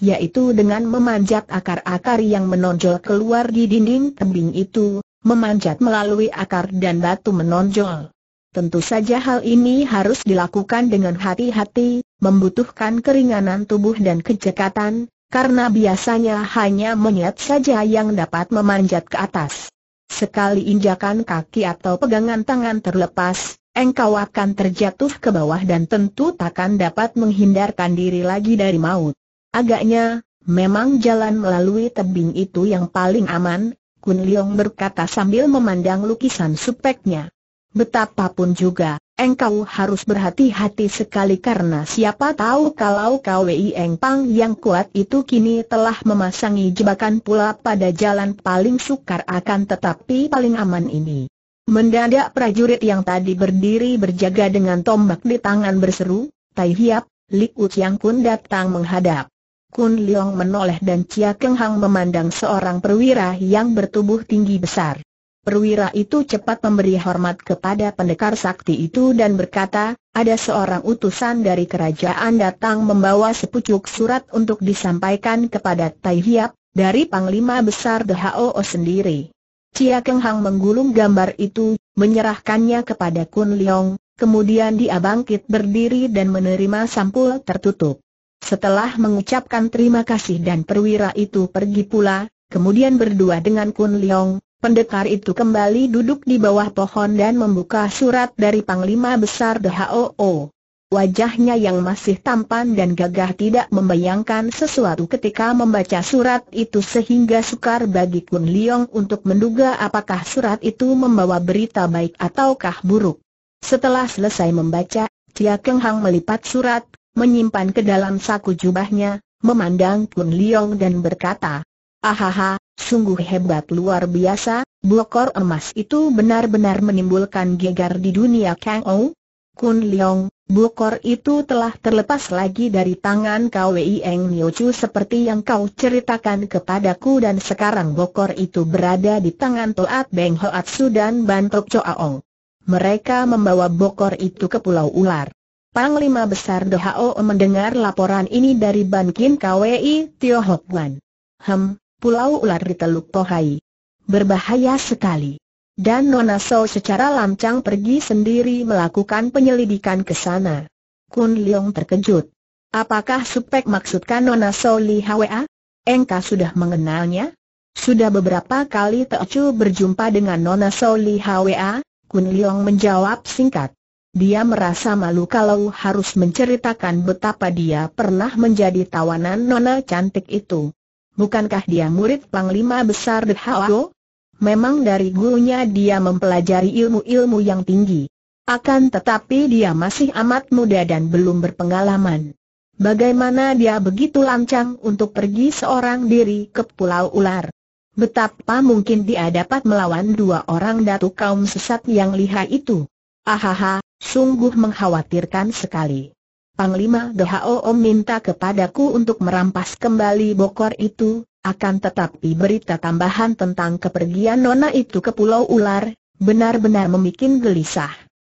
Yaitu dengan memanjat akar-akar yang menonjol keluar di dinding tebing itu, memanjat melalui akar dan batu menonjol. Tentu saja hal ini harus dilakukan dengan hati-hati, membutuhkan keringanan tubuh dan kecekatan, karena biasanya hanya monyet saja yang dapat memanjat ke atas. Sekali injakan kaki atau pegangan tangan terlepas, engkau akan terjatuh ke bawah dan tentu takkan dapat menghindarkan diri lagi dari maut. Agaknya, memang jalan melalui tebing itu yang paling aman, Kun Leong berkata sambil memandang lukisan supeknya. Betapapun juga, engkau harus berhati-hati sekali karena siapa tahu kalau KWI Engpang yang kuat itu kini telah memasangi jebakan pula pada jalan paling sukar akan tetapi paling aman ini. Mendadak prajurit yang tadi berdiri berjaga dengan tombak di tangan berseru, Tai Hiap, Li Uciang kun datang menghadap. Kun Leong menoleh dan Chia Keng Hang memandang seorang perwira yang bertubuh tinggi besar. Perwira itu cepat memberi hormat kepada pendekar sakti itu dan berkata, ada seorang utusan dari kerajaan datang membawa sepucuk surat untuk disampaikan kepada Tai Hiap, dari Panglima Besar DHO sendiri. Cia Keng Hang menggulung gambar itu, menyerahkannya kepada Kun Leong, kemudian dia bangkit berdiri dan menerima sampul tertutup. Setelah mengucapkan terima kasih dan perwira itu pergi pula, kemudian berdua dengan Kun Leong, Pendekar itu kembali duduk di bawah pohon dan membuka surat dari Panglima Besar DHOO. Wajahnya yang masih tampan dan gagah tidak membayangkan sesuatu ketika membaca surat itu sehingga sukar bagi Kun Leong untuk menduga apakah surat itu membawa berita baik ataukah buruk. Setelah selesai membaca, Chia Keng Hang melipat surat, menyimpan ke dalam saku jubahnya, memandang Kun Leong dan berkata, Ahaha, sungguh hebat luar biasa, blokor emas itu benar-benar menimbulkan gegar di dunia Kang Ou. Kun Leong, blokor itu telah terlepas lagi dari tangan Kwei Eng Nio Chu seperti yang kau ceritakan kepadaku dan sekarang blokor itu berada di tangan Toat Beng Hoat Su dan Sudan Bantok Choaong. Mereka membawa blokor itu ke Pulau Ular. Panglima Besar Dohao mendengar laporan ini dari Ban Kin Kwei Tio Hok Wan. Hem, pulau ular di Teluk Pohai. Berbahaya sekali. Dan Nona So secara lancang pergi sendiri melakukan penyelidikan ke sana. Kun Leong terkejut. Apakah Supek maksudkan Nona So Li Hwa? Engka sudah mengenalnya? Sudah beberapa kali Teochu berjumpa dengan Nona So Li Hwa, Kun Leong menjawab singkat. Dia merasa malu kalau harus menceritakan betapa dia pernah menjadi tawanan Nona cantik itu bukankah dia murid Panglima Besar The Hao? Memang dari gurunya dia mempelajari ilmu-ilmu yang tinggi. Akan tetapi dia masih amat muda dan belum berpengalaman. Bagaimana dia begitu lancang untuk pergi seorang diri ke Pulau Ular? Betapa mungkin dia dapat melawan dua orang datu kaum sesat yang lihai itu? Ahaha, sungguh mengkhawatirkan sekali. Panglima DHO minta kepadaku untuk merampas kembali bokor itu, akan tetapi berita tambahan tentang kepergian Nona itu ke Pulau Ular, benar-benar membuat gelisah.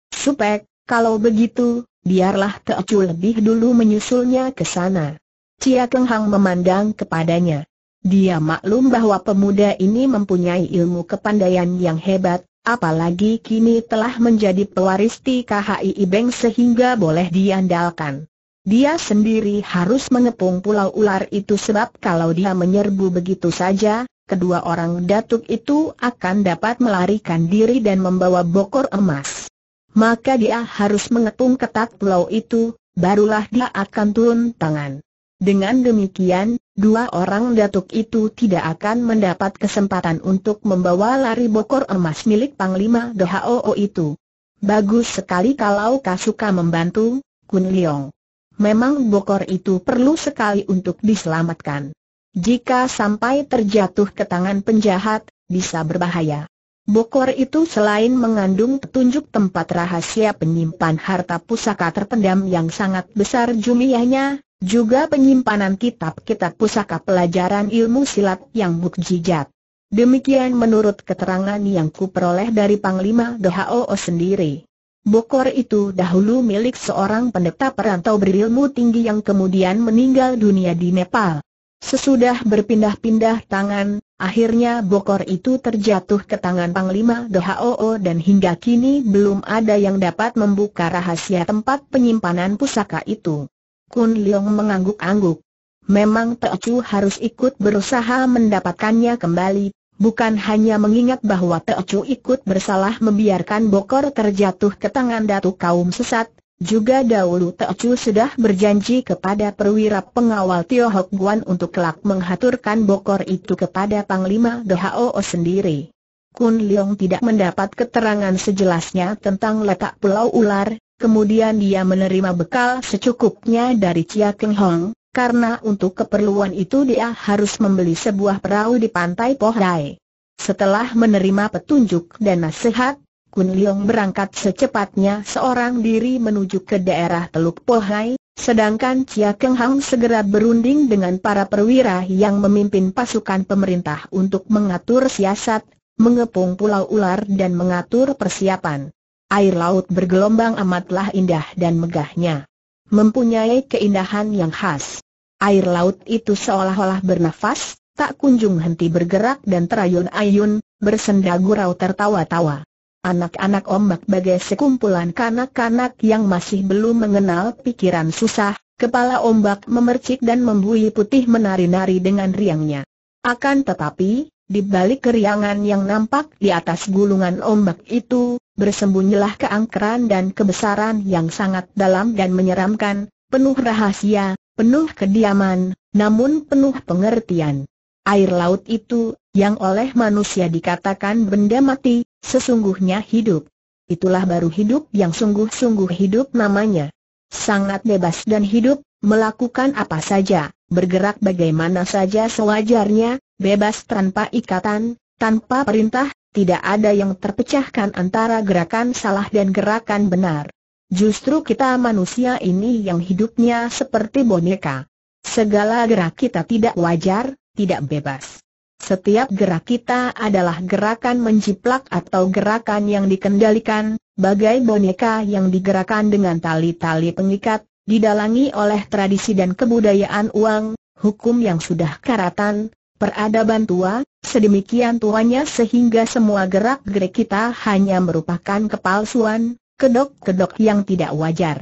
Supek, kalau begitu, biarlah Teocu lebih dulu menyusulnya ke sana. Cia Keng memandang kepadanya. Dia maklum bahwa pemuda ini mempunyai ilmu kepandaian yang hebat, Apalagi kini telah menjadi pewaris TKHI Ibeng sehingga boleh diandalkan. Dia sendiri harus mengepung pulau ular itu sebab kalau dia menyerbu begitu saja, kedua orang datuk itu akan dapat melarikan diri dan membawa bokor emas. Maka dia harus mengepung ketat pulau itu, barulah dia akan turun tangan. Dengan demikian, dua orang datuk itu tidak akan mendapat kesempatan untuk membawa lari bokor emas milik Panglima DHOO itu. Bagus sekali kalau kau suka membantu, Kun Liang. Memang bokor itu perlu sekali untuk diselamatkan. Jika sampai terjatuh ke tangan penjahat, bisa berbahaya. Bokor itu selain mengandung petunjuk tempat rahasia penyimpan harta pusaka terpendam yang sangat besar jumlahnya. Juga penyimpanan kitab-kitab pusaka pelajaran ilmu silat yang mukjizat. Demikian menurut keterangan yang kuperoleh dari Panglima Dho sendiri. Bokor itu dahulu milik seorang pendeta perantau berilmu tinggi yang kemudian meninggal dunia di Nepal. Sesudah berpindah-pindah tangan, akhirnya bokor itu terjatuh ke tangan Panglima Dho dan hingga kini belum ada yang dapat membuka rahasia tempat penyimpanan pusaka itu. Kun Leong mengangguk-angguk. Memang Chu harus ikut berusaha mendapatkannya kembali, bukan hanya mengingat bahwa Chu ikut bersalah membiarkan Bokor terjatuh ke tangan datu kaum sesat, juga dahulu Chu sudah berjanji kepada perwira pengawal Tio Hok Guan untuk kelak menghaturkan Bokor itu kepada Panglima DHO sendiri. Kun Leong tidak mendapat keterangan sejelasnya tentang letak pulau ular, Kemudian dia menerima bekal secukupnya dari Chia Keng Hong, karena untuk keperluan itu dia harus membeli sebuah perahu di pantai Pohrai. Setelah menerima petunjuk dan nasihat, Kun Leong berangkat secepatnya seorang diri menuju ke daerah Teluk Pohrai, sedangkan Chia Keng Hong segera berunding dengan para perwira yang memimpin pasukan pemerintah untuk mengatur siasat, mengepung pulau ular dan mengatur persiapan air laut bergelombang amatlah indah dan megahnya. Mempunyai keindahan yang khas. Air laut itu seolah-olah bernafas, tak kunjung henti bergerak dan terayun-ayun, bersenda gurau tertawa-tawa. Anak-anak ombak bagai sekumpulan kanak-kanak yang masih belum mengenal pikiran susah, kepala ombak memercik dan membuih putih menari-nari dengan riangnya. Akan tetapi, di balik keriangan yang nampak di atas gulungan ombak itu, bersembunyilah keangkeran dan kebesaran yang sangat dalam dan menyeramkan, penuh rahasia, penuh kediaman, namun penuh pengertian. Air laut itu, yang oleh manusia dikatakan benda mati, sesungguhnya hidup. Itulah baru hidup yang sungguh-sungguh hidup namanya. Sangat bebas dan hidup, melakukan apa saja bergerak bagaimana saja sewajarnya, bebas tanpa ikatan, tanpa perintah, tidak ada yang terpecahkan antara gerakan salah dan gerakan benar. Justru kita manusia ini yang hidupnya seperti boneka. Segala gerak kita tidak wajar, tidak bebas. Setiap gerak kita adalah gerakan menjiplak atau gerakan yang dikendalikan, bagai boneka yang digerakkan dengan tali-tali pengikat, didalangi oleh tradisi dan kebudayaan uang, hukum yang sudah karatan, peradaban tua, sedemikian tuanya sehingga semua gerak-gerik kita hanya merupakan kepalsuan, kedok-kedok yang tidak wajar.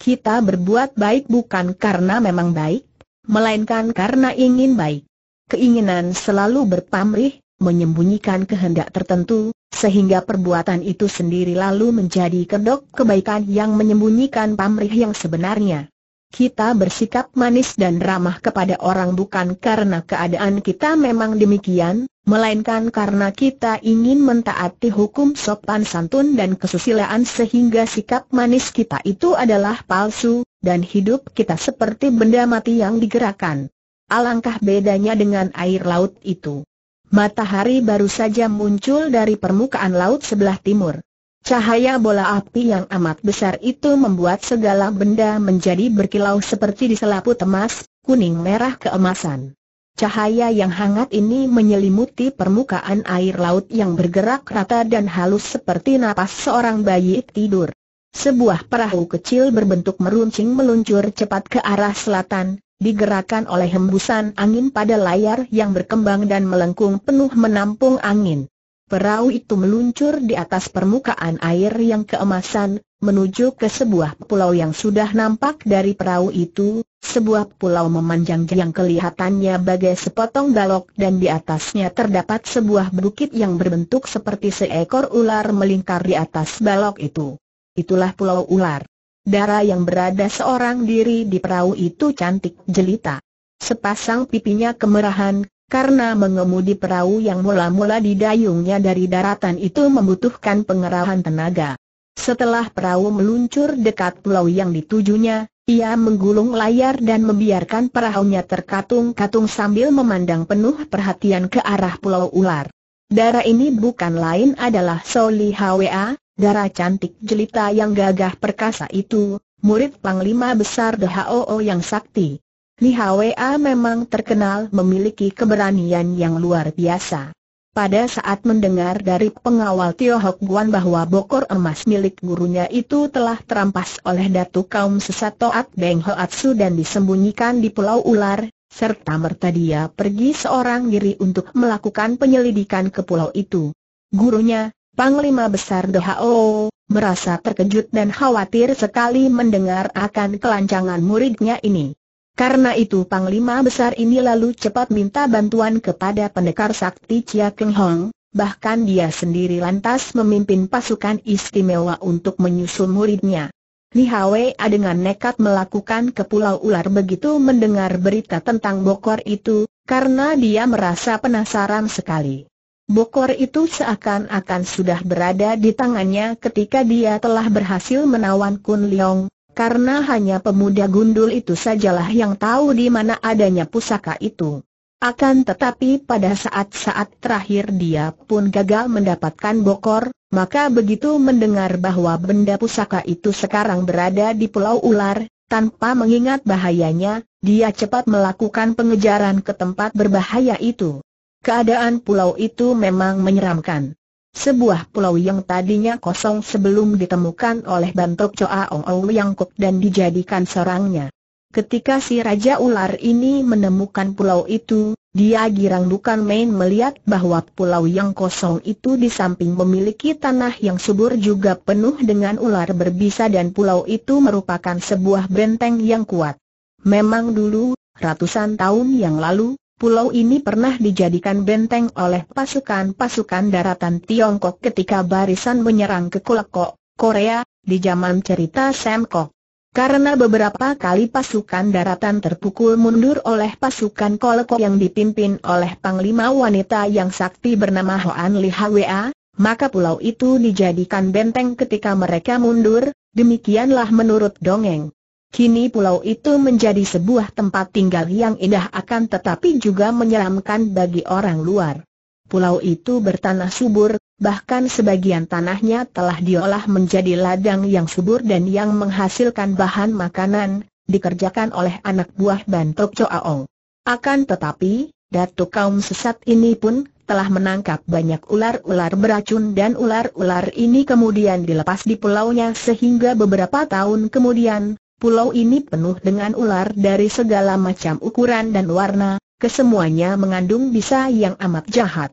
Kita berbuat baik bukan karena memang baik, melainkan karena ingin baik. Keinginan selalu berpamrih, menyembunyikan kehendak tertentu, sehingga perbuatan itu sendiri lalu menjadi kedok kebaikan yang menyembunyikan pamrih yang sebenarnya. Kita bersikap manis dan ramah kepada orang bukan karena keadaan kita memang demikian, melainkan karena kita ingin mentaati hukum sopan santun dan kesusilaan sehingga sikap manis kita itu adalah palsu, dan hidup kita seperti benda mati yang digerakkan. Alangkah bedanya dengan air laut itu. Matahari baru saja muncul dari permukaan laut sebelah timur. Cahaya bola api yang amat besar itu membuat segala benda menjadi berkilau seperti diselaput emas, kuning merah keemasan. Cahaya yang hangat ini menyelimuti permukaan air laut yang bergerak rata dan halus seperti napas seorang bayi tidur. Sebuah perahu kecil berbentuk meruncing meluncur cepat ke arah selatan, Digerakkan oleh hembusan angin pada layar yang berkembang dan melengkung penuh menampung angin. Perahu itu meluncur di atas permukaan air yang keemasan, menuju ke sebuah pulau yang sudah nampak dari perahu itu, sebuah pulau memanjang yang kelihatannya bagai sepotong balok dan di atasnya terdapat sebuah bukit yang berbentuk seperti seekor ular melingkar di atas balok itu. Itulah pulau ular. Dara yang berada seorang diri di perahu itu cantik jelita. Sepasang pipinya kemerahan, karena mengemudi perahu yang mula-mula didayungnya dari daratan itu membutuhkan pengerahan tenaga. Setelah perahu meluncur dekat pulau yang ditujunya, ia menggulung layar dan membiarkan perahunya terkatung-katung sambil memandang penuh perhatian ke arah pulau ular. Darah ini bukan lain adalah Soli Hwa, Darah cantik jelita yang gagah perkasa itu, murid Panglima Besar DHOO yang sakti. Li Hwa memang terkenal memiliki keberanian yang luar biasa. Pada saat mendengar dari pengawal Tio Hok Guan bahwa bokor emas milik gurunya itu telah terampas oleh datu kaum sesat Toat Beng Hoatsu dan disembunyikan di Pulau Ular, serta merta dia pergi seorang diri untuk melakukan penyelidikan ke pulau itu. Gurunya, Panglima Besar DHO, merasa terkejut dan khawatir sekali mendengar akan kelancangan muridnya ini. Karena itu Panglima Besar ini lalu cepat minta bantuan kepada pendekar sakti Chia Keng Hong, bahkan dia sendiri lantas memimpin pasukan istimewa untuk menyusul muridnya. Li Hawei dengan nekat melakukan ke Pulau Ular begitu mendengar berita tentang Bokor itu, karena dia merasa penasaran sekali. Bokor itu seakan-akan sudah berada di tangannya ketika dia telah berhasil menawan Kun Leong, karena hanya pemuda gundul itu sajalah yang tahu di mana adanya pusaka itu. Akan tetapi pada saat-saat terakhir dia pun gagal mendapatkan bokor, maka begitu mendengar bahwa benda pusaka itu sekarang berada di Pulau Ular, tanpa mengingat bahayanya, dia cepat melakukan pengejaran ke tempat berbahaya itu. Keadaan pulau itu memang menyeramkan. Sebuah pulau yang tadinya kosong sebelum ditemukan oleh Bantok Choa Ong Ong Yang Kuk dan dijadikan sarangnya. Ketika si Raja Ular ini menemukan pulau itu, dia girang bukan main melihat bahwa pulau yang kosong itu di samping memiliki tanah yang subur juga penuh dengan ular berbisa dan pulau itu merupakan sebuah benteng yang kuat. Memang dulu, ratusan tahun yang lalu, Pulau ini pernah dijadikan benteng oleh pasukan-pasukan daratan Tiongkok ketika barisan menyerang ke Kulako, Korea, di zaman cerita Semkok. Karena beberapa kali pasukan daratan terpukul mundur oleh pasukan Kolekok yang dipimpin oleh panglima wanita yang sakti bernama Hoan Li Hwa, maka pulau itu dijadikan benteng ketika mereka mundur, demikianlah menurut dongeng. Kini pulau itu menjadi sebuah tempat tinggal yang indah akan tetapi juga menyeramkan bagi orang luar. Pulau itu bertanah subur, bahkan sebagian tanahnya telah diolah menjadi ladang yang subur dan yang menghasilkan bahan makanan, dikerjakan oleh anak buah Bantok Choaong. Akan tetapi, Datuk kaum sesat ini pun telah menangkap banyak ular-ular beracun dan ular-ular ini kemudian dilepas di pulaunya sehingga beberapa tahun kemudian, Pulau ini penuh dengan ular dari segala macam ukuran dan warna, kesemuanya mengandung bisa yang amat jahat.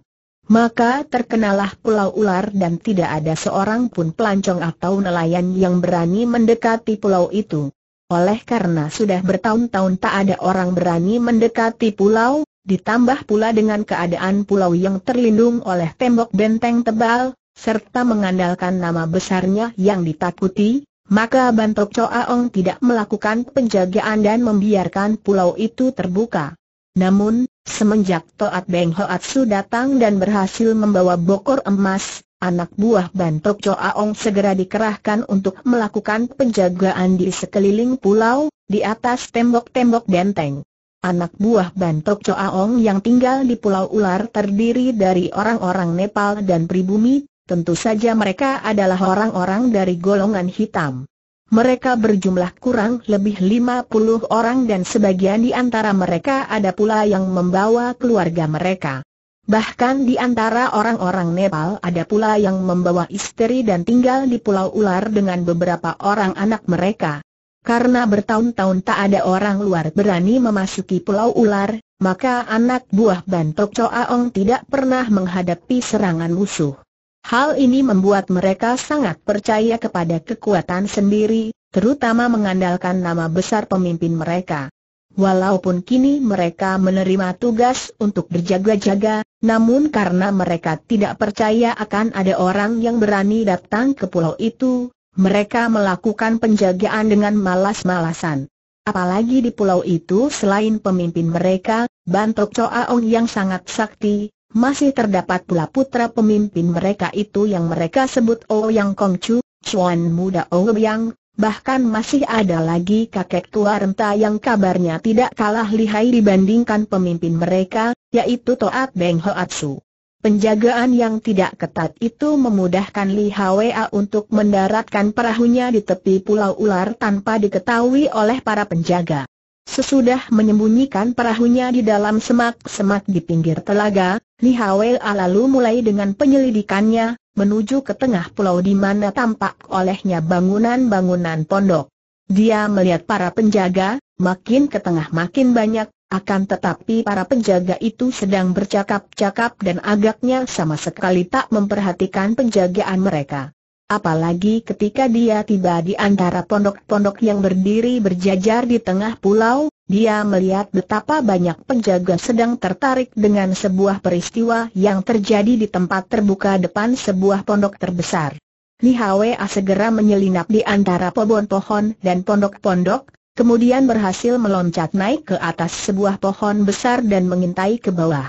Maka terkenalah pulau ular dan tidak ada seorang pun pelancong atau nelayan yang berani mendekati pulau itu. Oleh karena sudah bertahun-tahun tak ada orang berani mendekati pulau, ditambah pula dengan keadaan pulau yang terlindung oleh tembok benteng tebal, serta mengandalkan nama besarnya yang ditakuti, maka Bantok Coaong tidak melakukan penjagaan dan membiarkan pulau itu terbuka. Namun, semenjak Toat Beng Hoat Su datang dan berhasil membawa bokor emas, anak buah Bantok Coaong segera dikerahkan untuk melakukan penjagaan di sekeliling pulau, di atas tembok-tembok benteng. Anak buah Bantok Coaong yang tinggal di Pulau Ular terdiri dari orang-orang Nepal dan pribumi, Tentu saja mereka adalah orang-orang dari golongan hitam. Mereka berjumlah kurang lebih 50 orang dan sebagian di antara mereka ada pula yang membawa keluarga mereka. Bahkan di antara orang-orang Nepal ada pula yang membawa istri dan tinggal di Pulau Ular dengan beberapa orang anak mereka. Karena bertahun-tahun tak ada orang luar berani memasuki Pulau Ular, maka anak buah Bantok Choa Ong tidak pernah menghadapi serangan musuh. Hal ini membuat mereka sangat percaya kepada kekuatan sendiri, terutama mengandalkan nama besar pemimpin mereka. Walaupun kini mereka menerima tugas untuk berjaga-jaga, namun karena mereka tidak percaya akan ada orang yang berani datang ke pulau itu, mereka melakukan penjagaan dengan malas-malasan. Apalagi di pulau itu selain pemimpin mereka, Bantok Choa Ong yang sangat sakti, masih terdapat pula putra pemimpin mereka itu yang mereka sebut Ouyang oh Kongcu, Chuan Muda oh Yang. bahkan masih ada lagi kakek tua renta yang kabarnya tidak kalah lihai dibandingkan pemimpin mereka, yaitu Toat Beng Hoatsu. Penjagaan yang tidak ketat itu memudahkan Li Hwa untuk mendaratkan perahunya di tepi pulau ular tanpa diketahui oleh para penjaga. Sesudah menyembunyikan perahunya di dalam semak-semak di pinggir telaga, Li Hawei lalu mulai dengan penyelidikannya, menuju ke tengah pulau di mana tampak olehnya bangunan-bangunan pondok. Dia melihat para penjaga, makin ke tengah makin banyak, akan tetapi para penjaga itu sedang bercakap-cakap dan agaknya sama sekali tak memperhatikan penjagaan mereka. Apalagi ketika dia tiba di antara pondok-pondok yang berdiri berjajar di tengah pulau, dia melihat betapa banyak penjaga sedang tertarik dengan sebuah peristiwa yang terjadi di tempat terbuka depan sebuah pondok terbesar. Li Hwa segera menyelinap di antara pohon-pohon dan pondok-pondok, kemudian berhasil meloncat naik ke atas sebuah pohon besar dan mengintai ke bawah.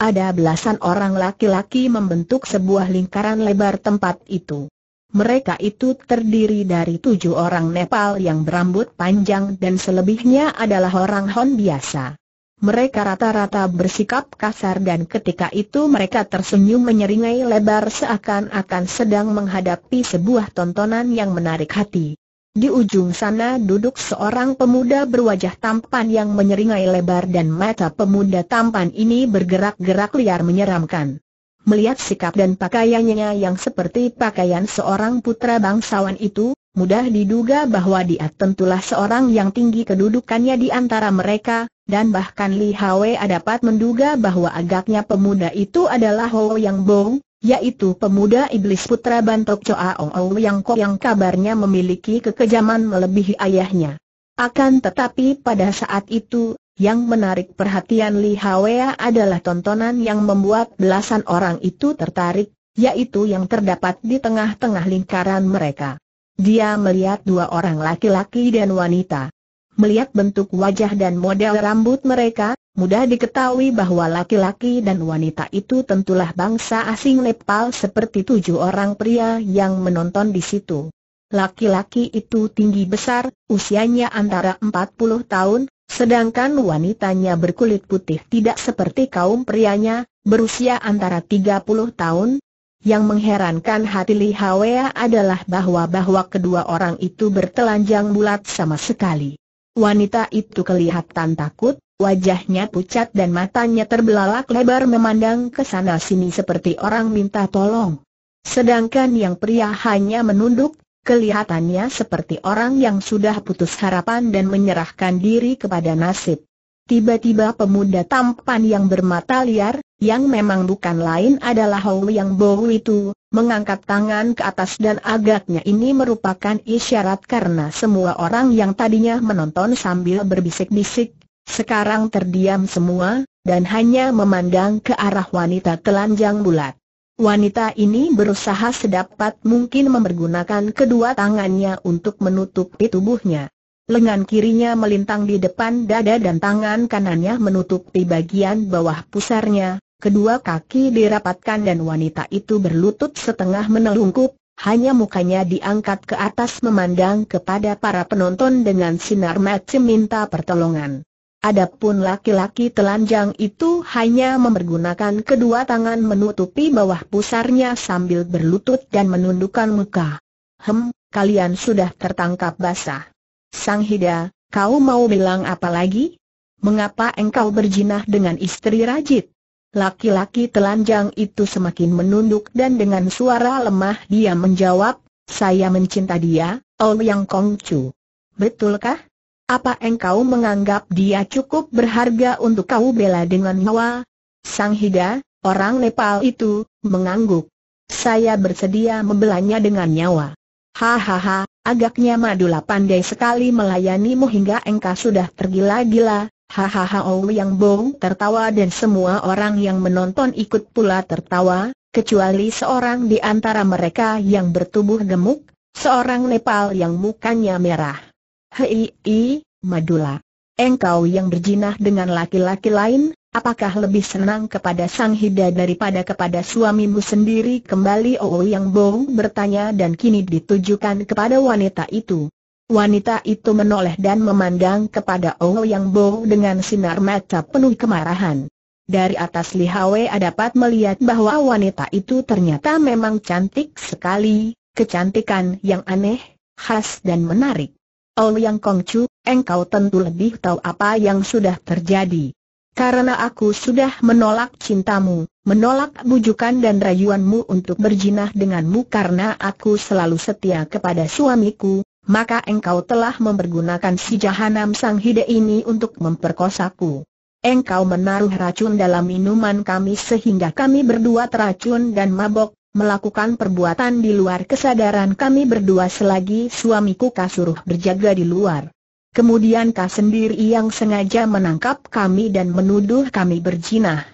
Ada belasan orang laki-laki membentuk sebuah lingkaran lebar tempat itu. Mereka itu terdiri dari tujuh orang Nepal yang berambut panjang dan selebihnya adalah orang Hon biasa. Mereka rata-rata bersikap kasar dan ketika itu mereka tersenyum menyeringai lebar seakan-akan sedang menghadapi sebuah tontonan yang menarik hati. Di ujung sana duduk seorang pemuda berwajah tampan yang menyeringai lebar dan mata pemuda tampan ini bergerak-gerak liar menyeramkan. Melihat sikap dan pakaiannya yang seperti pakaian seorang putra bangsawan itu, mudah diduga bahwa dia tentulah seorang yang tinggi kedudukannya di antara mereka, dan bahkan Li Hwe dapat menduga bahwa agaknya pemuda itu adalah Ho Yang Bong, yaitu pemuda iblis putra Bantok Choa Ong Ong Yang Ko yang kabarnya memiliki kekejaman melebihi ayahnya. Akan tetapi pada saat itu, yang menarik perhatian Li Hwa adalah tontonan yang membuat belasan orang itu tertarik, yaitu yang terdapat di tengah-tengah lingkaran mereka. Dia melihat dua orang laki-laki dan wanita. Melihat bentuk wajah dan model rambut mereka, mudah diketahui bahwa laki-laki dan wanita itu tentulah bangsa asing Nepal seperti tujuh orang pria yang menonton di situ. Laki-laki itu tinggi besar, usianya antara 40 tahun, Sedangkan wanitanya berkulit putih tidak seperti kaum prianya, berusia antara 30 tahun. Yang mengherankan hati Li Hwa adalah bahwa-bahwa kedua orang itu bertelanjang bulat sama sekali. Wanita itu kelihatan takut, wajahnya pucat dan matanya terbelalak lebar memandang ke sana sini seperti orang minta tolong. Sedangkan yang pria hanya menunduk Kelihatannya seperti orang yang sudah putus harapan dan menyerahkan diri kepada nasib. Tiba-tiba pemuda tampan yang bermata liar, yang memang bukan lain adalah Hou Yang bau itu, mengangkat tangan ke atas dan agaknya ini merupakan isyarat karena semua orang yang tadinya menonton sambil berbisik-bisik, sekarang terdiam semua, dan hanya memandang ke arah wanita telanjang bulat. Wanita ini berusaha sedapat mungkin mempergunakan kedua tangannya untuk menutupi tubuhnya. Lengan kirinya melintang di depan dada dan tangan kanannya menutupi bagian bawah pusarnya, kedua kaki dirapatkan dan wanita itu berlutut setengah menelungkup, hanya mukanya diangkat ke atas memandang kepada para penonton dengan sinar mata minta pertolongan. Adapun laki-laki telanjang itu hanya mempergunakan kedua tangan menutupi bawah pusarnya sambil berlutut dan menundukkan muka. Hem, kalian sudah tertangkap basah. Sang Hida, kau mau bilang apa lagi? Mengapa engkau berjinah dengan istri Rajit? Laki-laki telanjang itu semakin menunduk dan dengan suara lemah dia menjawab, saya mencinta dia, Ouyang Yang Kongcu. Betulkah? Apa engkau menganggap dia cukup berharga untuk kau bela dengan nyawa? Sang Hida, orang Nepal itu, mengangguk. Saya bersedia membelanya dengan nyawa. Hahaha, agaknya Madula pandai sekali melayanimu hingga engkau sudah tergila-gila. Hahaha Oh Yang Bong tertawa dan semua orang yang menonton ikut pula tertawa, kecuali seorang di antara mereka yang bertubuh gemuk, seorang Nepal yang mukanya merah. Hei, i, Madula. Engkau yang berjinah dengan laki-laki lain, apakah lebih senang kepada sang hida daripada kepada suamimu sendiri? Kembali Oo yang bohong bertanya dan kini ditujukan kepada wanita itu. Wanita itu menoleh dan memandang kepada Oo Yang Bo dengan sinar mata penuh kemarahan. Dari atas Lihawe dapat melihat bahwa wanita itu ternyata memang cantik sekali, kecantikan yang aneh, khas dan menarik. Ouyang oh, Kongcu, engkau tentu lebih tahu apa yang sudah terjadi. Karena aku sudah menolak cintamu, menolak bujukan dan rayuanmu untuk berjinah denganmu karena aku selalu setia kepada suamiku, maka engkau telah mempergunakan si jahanam sang hide ini untuk memperkosaku. Engkau menaruh racun dalam minuman kami sehingga kami berdua teracun dan mabok, melakukan perbuatan di luar kesadaran kami berdua selagi suamiku kasuruh berjaga di luar. Kemudian kau sendiri yang sengaja menangkap kami dan menuduh kami berjinah.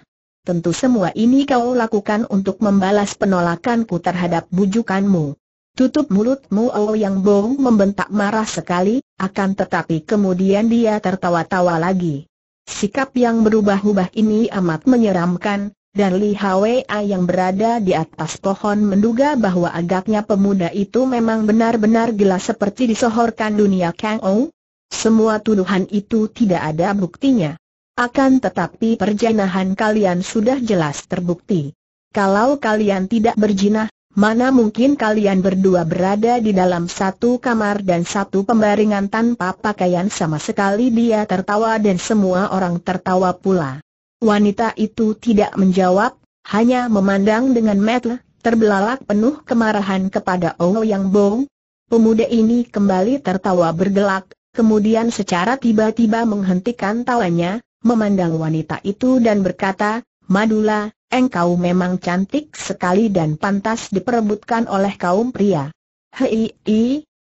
Tentu semua ini kau lakukan untuk membalas penolakanku terhadap bujukanmu. Tutup mulutmu Oh Yang Bong membentak marah sekali, akan tetapi kemudian dia tertawa-tawa lagi. Sikap yang berubah-ubah ini amat menyeramkan, dan Li Hwa yang berada di atas pohon menduga bahwa agaknya pemuda itu memang benar-benar gila seperti disohorkan dunia Kang Ou. Semua tuduhan itu tidak ada buktinya. Akan tetapi perjanahan kalian sudah jelas terbukti. Kalau kalian tidak berjinah, mana mungkin kalian berdua berada di dalam satu kamar dan satu pembaringan tanpa pakaian sama sekali dia tertawa dan semua orang tertawa pula. Wanita itu tidak menjawab, hanya memandang dengan mata terbelalak penuh kemarahan kepada Yang Bong. Pemuda ini kembali tertawa bergelak, kemudian secara tiba-tiba menghentikan tawanya, memandang wanita itu dan berkata, Madula, engkau memang cantik sekali dan pantas diperebutkan oleh kaum pria. Hei,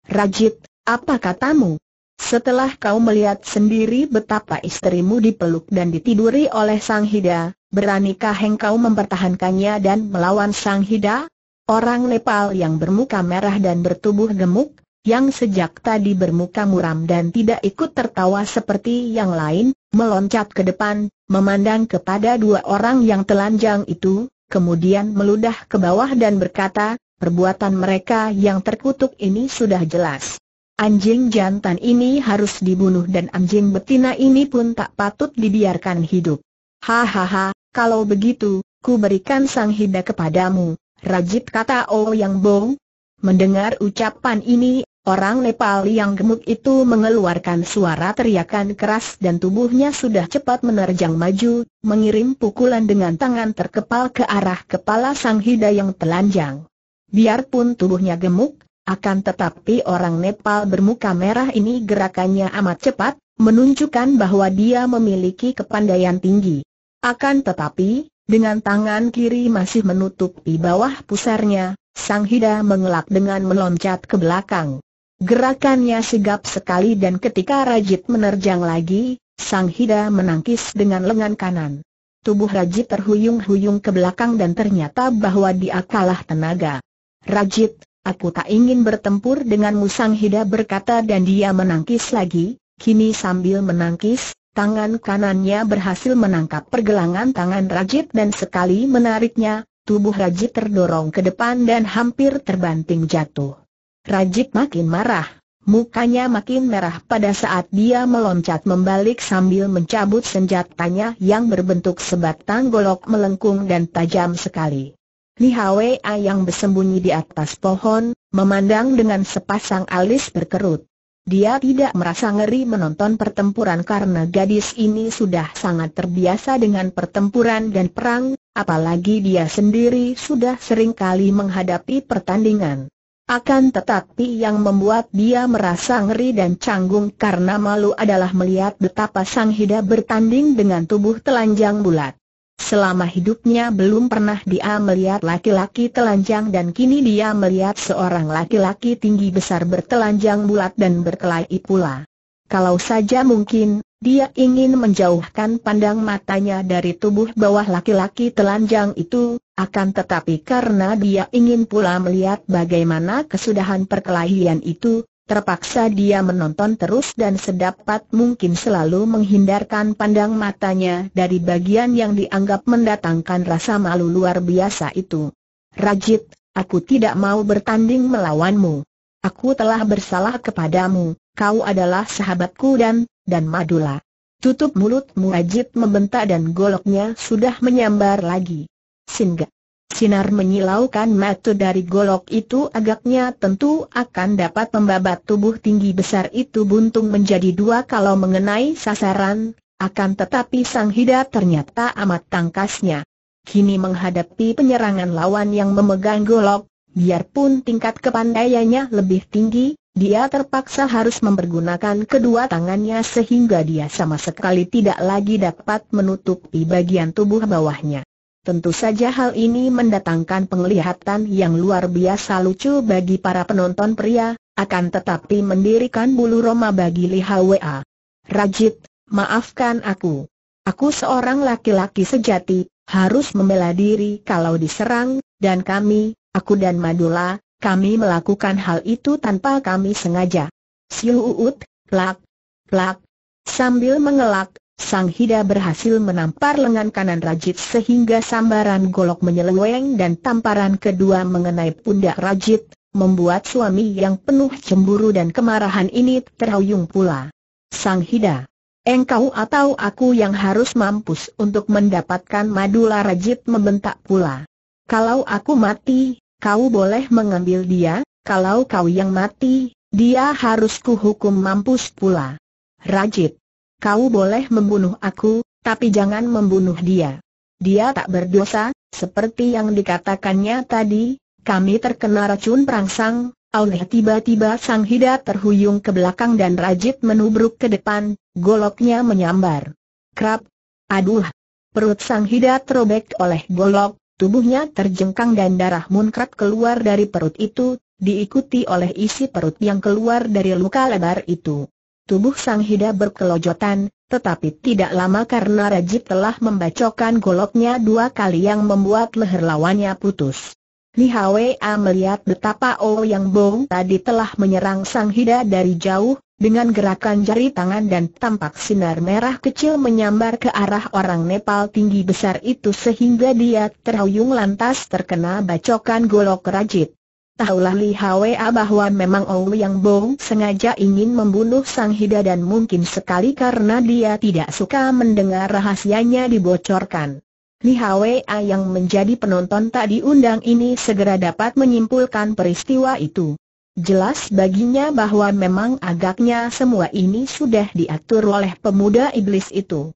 Rajit, apa katamu? Setelah kau melihat sendiri betapa istrimu dipeluk dan ditiduri oleh Sang Hida, beranikah engkau mempertahankannya dan melawan Sang Hida? Orang Nepal yang bermuka merah dan bertubuh gemuk, yang sejak tadi bermuka muram dan tidak ikut tertawa seperti yang lain, meloncat ke depan, memandang kepada dua orang yang telanjang itu, kemudian meludah ke bawah dan berkata, perbuatan mereka yang terkutuk ini sudah jelas. Anjing jantan ini harus dibunuh dan anjing betina ini pun tak patut dibiarkan hidup. Hahaha, kalau begitu, ku berikan sang hida kepadamu, rajit kata oh yang Bo. Mendengar ucapan ini, orang Nepal yang gemuk itu mengeluarkan suara teriakan keras dan tubuhnya sudah cepat menerjang maju, mengirim pukulan dengan tangan terkepal ke arah kepala sang hida yang telanjang. Biarpun tubuhnya gemuk, akan tetapi orang Nepal bermuka merah ini gerakannya amat cepat, menunjukkan bahwa dia memiliki kepandaian tinggi. Akan tetapi, dengan tangan kiri masih menutupi bawah pusarnya, Sang Hida mengelak dengan meloncat ke belakang. Gerakannya sigap sekali dan ketika Rajit menerjang lagi, Sang Hida menangkis dengan lengan kanan. Tubuh Rajit terhuyung-huyung ke belakang dan ternyata bahwa dia kalah tenaga. Rajit, Aku tak ingin bertempur dengan Musang Hida berkata dan dia menangkis lagi, kini sambil menangkis, tangan kanannya berhasil menangkap pergelangan tangan Rajit dan sekali menariknya, tubuh Rajit terdorong ke depan dan hampir terbanting jatuh. Rajit makin marah, mukanya makin merah pada saat dia meloncat membalik sambil mencabut senjatanya yang berbentuk sebatang golok melengkung dan tajam sekali. Li Hwa yang bersembunyi di atas pohon, memandang dengan sepasang alis berkerut. Dia tidak merasa ngeri menonton pertempuran karena gadis ini sudah sangat terbiasa dengan pertempuran dan perang, apalagi dia sendiri sudah sering kali menghadapi pertandingan. Akan tetapi yang membuat dia merasa ngeri dan canggung karena malu adalah melihat betapa Sang Hida bertanding dengan tubuh telanjang bulat. Selama hidupnya belum pernah dia melihat laki-laki telanjang dan kini dia melihat seorang laki-laki tinggi besar bertelanjang bulat dan berkelahi pula. Kalau saja mungkin, dia ingin menjauhkan pandang matanya dari tubuh bawah laki-laki telanjang itu, akan tetapi karena dia ingin pula melihat bagaimana kesudahan perkelahian itu, Terpaksa dia menonton terus dan sedapat mungkin selalu menghindarkan pandang matanya dari bagian yang dianggap mendatangkan rasa malu luar biasa itu. Rajit, aku tidak mau bertanding melawanmu. Aku telah bersalah kepadamu, kau adalah sahabatku dan, dan madula. Tutup mulutmu Rajit membentak dan goloknya sudah menyambar lagi. Singgah. Sinar menyilaukan mata dari golok itu agaknya tentu akan dapat membabat tubuh tinggi besar itu buntung menjadi dua kalau mengenai sasaran, akan tetapi sang Hida ternyata amat tangkasnya. Kini menghadapi penyerangan lawan yang memegang golok, biarpun tingkat kepandaiannya lebih tinggi, dia terpaksa harus mempergunakan kedua tangannya sehingga dia sama sekali tidak lagi dapat menutupi bagian tubuh bawahnya. Tentu saja hal ini mendatangkan penglihatan yang luar biasa lucu bagi para penonton pria, akan tetapi mendirikan bulu roma bagi Li Hwa. Rajit, maafkan aku. Aku seorang laki-laki sejati, harus membela diri kalau diserang, dan kami, aku dan Madula, kami melakukan hal itu tanpa kami sengaja. Siu Uut, plak, plak. Sambil mengelak, Sang Hida berhasil menampar lengan kanan Rajit sehingga sambaran golok menyeleweng dan tamparan kedua mengenai pundak Rajit, membuat suami yang penuh cemburu dan kemarahan ini terhuyung pula. Sang Hida, engkau atau aku yang harus mampus untuk mendapatkan madula Rajit membentak pula. Kalau aku mati, kau boleh mengambil dia, kalau kau yang mati, dia harus kuhukum mampus pula. Rajit, Kau boleh membunuh aku, tapi jangan membunuh dia. Dia tak berdosa, seperti yang dikatakannya tadi, kami terkena racun perangsang, oleh tiba-tiba sang hidat terhuyung ke belakang dan Rajit menubruk ke depan, goloknya menyambar. Krap! Aduh! Perut sang hidat terobek oleh golok, tubuhnya terjengkang dan darah munkrat keluar dari perut itu, diikuti oleh isi perut yang keluar dari luka lebar itu. Tubuh Sang Hida berkelojotan, tetapi tidak lama karena Rajib telah membacokan goloknya dua kali yang membuat leher lawannya putus. Li Hwa melihat betapa Oh Yang Bo tadi telah menyerang Sang Hida dari jauh, dengan gerakan jari tangan dan tampak sinar merah kecil menyambar ke arah orang Nepal tinggi besar itu sehingga dia terhuyung lantas terkena bacokan golok Rajib. Tahulah Li Hwa bahwa memang Ong Yang bohong sengaja ingin membunuh Sang Hida dan mungkin sekali karena dia tidak suka mendengar rahasianya dibocorkan. Li Hwa yang menjadi penonton tak diundang ini segera dapat menyimpulkan peristiwa itu. Jelas baginya bahwa memang agaknya semua ini sudah diatur oleh pemuda iblis itu.